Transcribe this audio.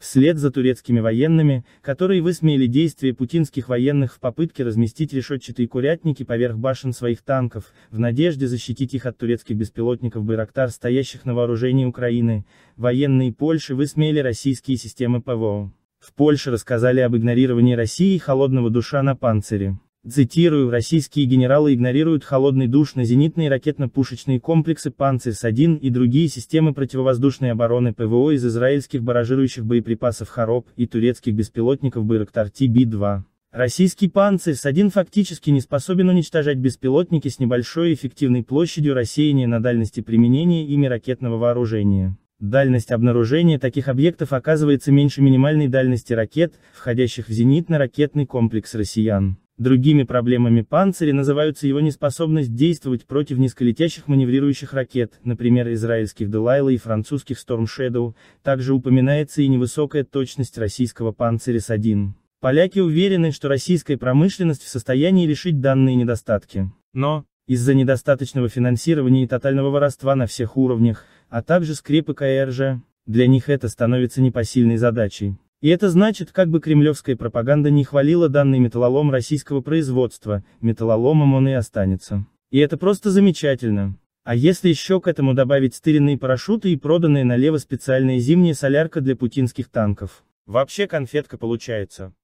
Вслед за турецкими военными, которые высмеяли действия путинских военных в попытке разместить решетчатые курятники поверх башен своих танков, в надежде защитить их от турецких беспилотников «Байрактар», стоящих на вооружении Украины, военные Польши высмеяли российские системы ПВО. В Польше рассказали об игнорировании России холодного душа на панцире. Цитирую, российские генералы игнорируют холодный душ на зенитные ракетно-пушечные комплексы «Панцирс-1» и другие системы противовоздушной обороны ПВО из израильских баражирующих боеприпасов «Хароб» и турецких беспилотников «Байрактар ТБ-2». Российский «Панцирс-1» фактически не способен уничтожать беспилотники с небольшой эффективной площадью рассеяния на дальности применения ими ракетного вооружения. Дальность обнаружения таких объектов оказывается меньше минимальной дальности ракет, входящих в зенитно-ракетный комплекс россиян. Другими проблемами «Панциря» называются его неспособность действовать против низколетящих маневрирующих ракет, например, израильских «Делайла» и французских «Storm Shadow», также упоминается и невысокая точность российского «Панциря» С-1. Поляки уверены, что российская промышленность в состоянии решить данные недостатки. Но, из-за недостаточного финансирования и тотального воровства на всех уровнях, а также скрепы КРЖ, для них это становится непосильной задачей. И это значит, как бы кремлевская пропаганда не хвалила данный металлолом российского производства, металлоломом он и останется. И это просто замечательно. А если еще к этому добавить стыренные парашюты и проданные налево специальные зимние солярка для путинских танков. Вообще конфетка получается.